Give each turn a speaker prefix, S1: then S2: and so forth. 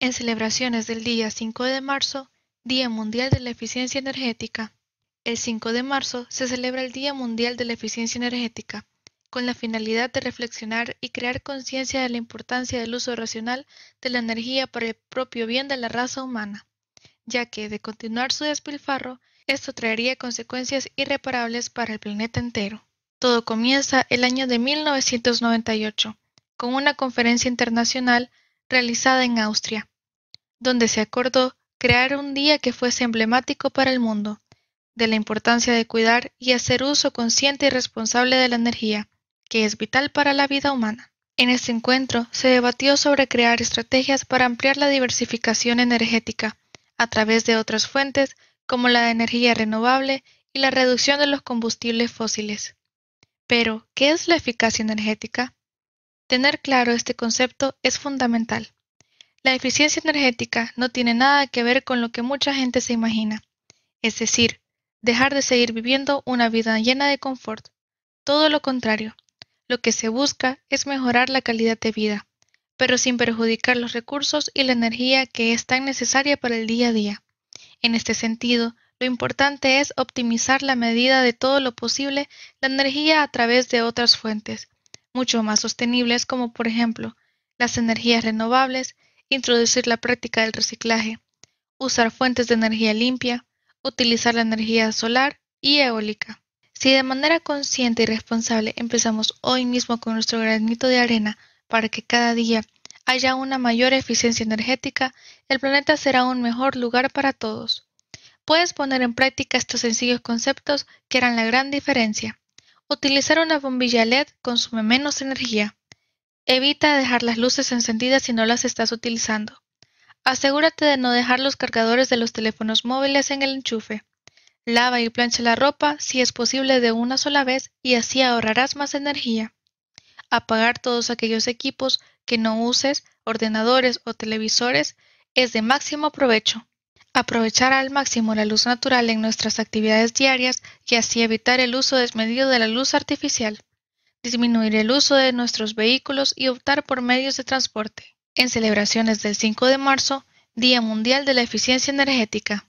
S1: en celebraciones del día 5 de marzo, Día Mundial de la Eficiencia Energética. El 5 de marzo se celebra el Día Mundial de la Eficiencia Energética, con la finalidad de reflexionar y crear conciencia de la importancia del uso racional de la energía para el propio bien de la raza humana, ya que, de continuar su despilfarro, esto traería consecuencias irreparables para el planeta entero. Todo comienza el año de 1998, con una conferencia internacional realizada en Austria, donde se acordó crear un día que fuese emblemático para el mundo, de la importancia de cuidar y hacer uso consciente y responsable de la energía, que es vital para la vida humana. En este encuentro se debatió sobre crear estrategias para ampliar la diversificación energética a través de otras fuentes como la de energía renovable y la reducción de los combustibles fósiles. Pero, ¿qué es la eficacia energética? Tener claro este concepto es fundamental. La eficiencia energética no tiene nada que ver con lo que mucha gente se imagina, es decir, dejar de seguir viviendo una vida llena de confort. Todo lo contrario, lo que se busca es mejorar la calidad de vida, pero sin perjudicar los recursos y la energía que es tan necesaria para el día a día. En este sentido, lo importante es optimizar la medida de todo lo posible la energía a través de otras fuentes, mucho más sostenibles como por ejemplo las energías renovables, introducir la práctica del reciclaje, usar fuentes de energía limpia, utilizar la energía solar y eólica. Si de manera consciente y responsable empezamos hoy mismo con nuestro granito de arena para que cada día haya una mayor eficiencia energética, el planeta será un mejor lugar para todos. Puedes poner en práctica estos sencillos conceptos que eran la gran diferencia. Utilizar una bombilla LED consume menos energía. Evita dejar las luces encendidas si no las estás utilizando. Asegúrate de no dejar los cargadores de los teléfonos móviles en el enchufe. Lava y plancha la ropa si es posible de una sola vez y así ahorrarás más energía. Apagar todos aquellos equipos que no uses, ordenadores o televisores, es de máximo provecho. Aprovechar al máximo la luz natural en nuestras actividades diarias y así evitar el uso desmedido de la luz artificial. Disminuir el uso de nuestros vehículos y optar por medios de transporte. En celebraciones del 5 de marzo, Día Mundial de la Eficiencia Energética.